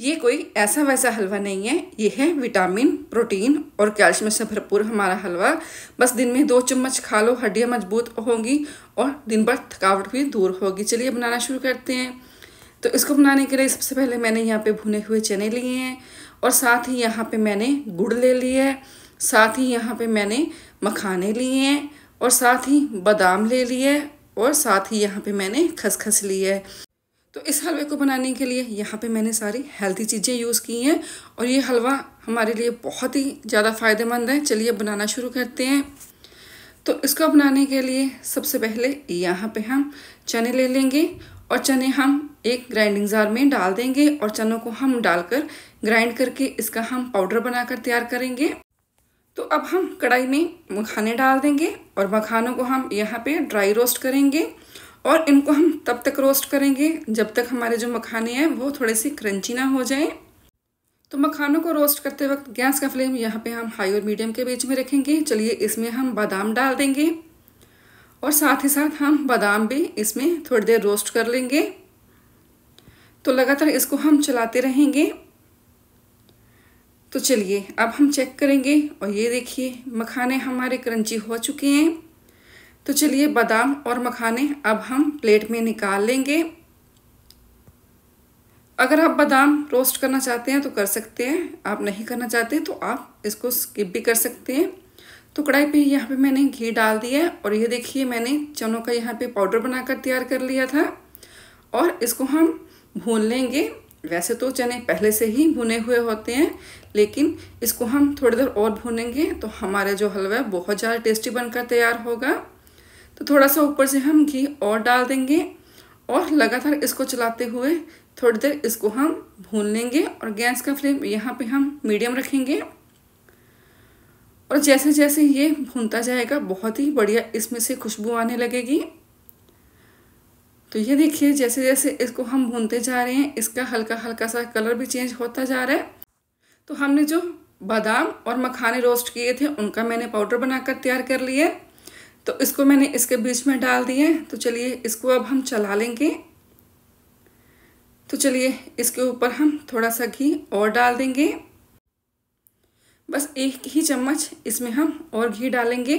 ये कोई ऐसा वैसा हलवा नहीं है ये है विटामिन प्रोटीन और कैल्शियम से भरपूर हमारा हलवा बस दिन में दो चम्मच खा लो हड्डियाँ मजबूत होंगी और दिन भर थकावट भी दूर होगी चलिए बनाना शुरू करते हैं तो इसको बनाने के लिए सबसे पहले मैंने यहाँ पे भुने हुए चने लिए हैं और साथ ही यहाँ पे मैंने गुड़ ले लिया है साथ ही यहाँ पे मैंने मखाने लिए हैं और साथ ही बादाम ले लिए और साथ ही यहाँ पे मैंने खसखस ली है तो इस हलवे को बनाने के लिए यहाँ पे मैंने सारी हेल्थी चीज़ें यूज़ की हैं और ये हलवा हमारे लिए बहुत ही ज़्यादा फ़ायदेमंद है चलिए बनाना शुरू करते हैं तो इसको बनाने के लिए सबसे पहले यहाँ पे हम चने ले लेंगे और चने हम एक ग्राइंडिंग जार में डाल देंगे और चनों को हम डालकर ग्राइंड करके इसका हम पाउडर बनाकर तैयार करेंगे तो अब हम कढ़ाई में मखाने डाल देंगे और मखानों को हम यहाँ पे ड्राई रोस्ट करेंगे और इनको हम तब तक रोस्ट करेंगे जब तक हमारे जो मखाने हैं वो थोड़े से क्रंची ना हो जाएं तो मखानों को रोस्ट करते वक्त गैस का फ्लेम यहाँ पे हम हाई और मीडियम के बीच में रखेंगे चलिए इसमें हम बादाम डाल देंगे और साथ ही साथ हम बादाम भी इसमें थोड़ी देर रोस्ट कर लेंगे तो लगातार इसको हम चलाते रहेंगे तो चलिए अब हम चेक करेंगे और ये देखिए मखाने हमारे क्रंची हो चुके हैं तो चलिए बादाम और मखाने अब हम प्लेट में निकाल लेंगे अगर आप बादाम रोस्ट करना चाहते हैं तो कर सकते हैं आप नहीं करना चाहते तो आप इसको स्किप भी कर सकते हैं तो कढ़ाई पे यहाँ पे मैंने घी डाल दिया है और ये देखिए मैंने चनों का यहाँ पे पाउडर बनाकर तैयार कर लिया था और इसको हम भून लेंगे वैसे तो चने पहले से ही भुने हुए होते हैं लेकिन इसको हम थोड़ी देर और भूनेंगे तो हमारा जो हलवा है बहुत ज़्यादा टेस्टी बनकर तैयार होगा तो थोड़ा सा ऊपर से हम घी और डाल देंगे और लगातार इसको चलाते हुए थोड़ी देर इसको हम भून लेंगे और गैस का फ्लेम यहाँ पे हम मीडियम रखेंगे और जैसे जैसे ये भूनता जाएगा बहुत ही बढ़िया इसमें से खुशबू आने लगेगी तो ये देखिए जैसे जैसे इसको हम भूनते जा रहे हैं इसका हल्का हल्का सा कलर भी चेंज होता जा रहा है तो हमने जो बादाम और मखाने रोस्ट किए थे उनका मैंने पाउडर बनाकर तैयार कर लिए तो इसको मैंने इसके बीच में डाल दिए तो चलिए इसको अब हम चला लेंगे तो चलिए इसके ऊपर हम थोड़ा सा घी और डाल देंगे बस एक ही चम्मच इसमें हम और घी डालेंगे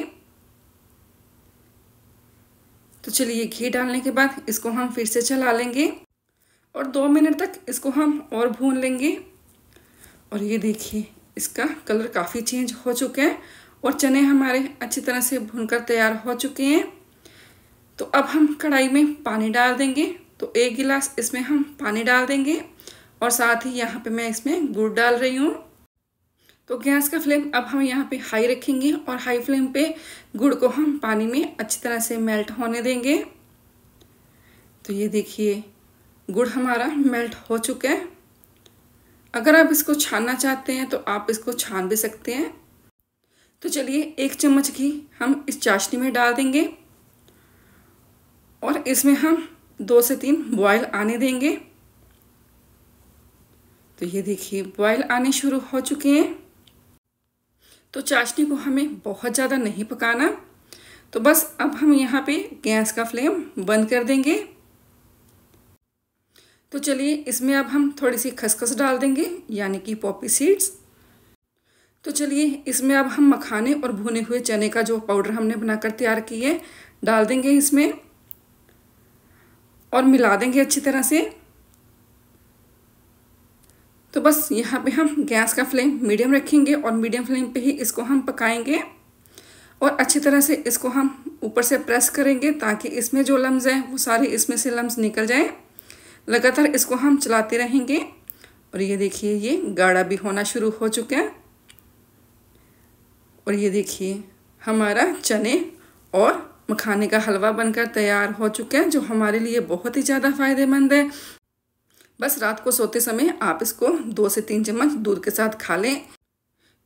तो चलिए घी डालने के बाद इसको हम फिर से चला लेंगे और दो मिनट तक इसको हम और भून लेंगे और ये देखिए इसका कलर काफ़ी चेंज हो चुका है और चने हमारे अच्छी तरह से भुनकर तैयार हो चुके हैं तो अब हम कढ़ाई में पानी डाल देंगे तो एक गिलास इसमें हम पानी डाल देंगे और साथ ही यहाँ पे मैं इसमें गुड़ डाल रही हूँ तो गैस का फ्लेम अब हम यहाँ पे हाई रखेंगे और हाई फ्लेम पे गुड़ को हम पानी में अच्छी तरह से मेल्ट होने देंगे तो ये देखिए गुड़ हमारा मेल्ट हो चुका है अगर आप इसको छानना चाहते हैं तो आप इसको छान भी सकते हैं तो चलिए एक चम्मच घी हम इस चाशनी में डाल देंगे और इसमें हम दो से तीन बॉयल आने देंगे तो ये देखिए बॉयल आने शुरू हो चुके हैं तो चाशनी को हमें बहुत ज़्यादा नहीं पकाना तो बस अब हम यहाँ पे गैस का फ्लेम बंद कर देंगे तो चलिए इसमें अब हम थोड़ी सी खसखस डाल देंगे यानी कि पॉपी सीड्स तो चलिए इसमें अब हम मखाने और भुने हुए चने का जो पाउडर हमने बनाकर तैयार किए डाल देंगे इसमें और मिला देंगे अच्छी तरह से तो बस यहाँ पे हम गैस का फ्लेम मीडियम रखेंगे और मीडियम फ्लेम पे ही इसको हम पकाएंगे और अच्छी तरह से इसको हम ऊपर से प्रेस करेंगे ताकि इसमें जो लम्स हैं वो सारे इसमें से लम्स निकल जाए लगातार इसको हम चलाते रहेंगे और ये देखिए ये गाढ़ा भी होना शुरू हो चुका है और ये देखिए हमारा चने और मखाने का हलवा बनकर तैयार हो चुका है जो हमारे लिए बहुत ही ज़्यादा फ़ायदेमंद है बस रात को सोते समय आप इसको दो से तीन चम्मच दूध के साथ खा लें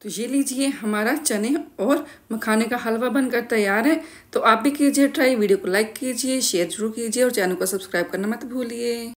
तो ये लीजिए हमारा चने और मखाने का हलवा बनकर तैयार है तो आप भी कीजिए ट्राई वीडियो को लाइक कीजिए शेयर जरूर कीजिए और चैनल को सब्सक्राइब करना मत भूलिए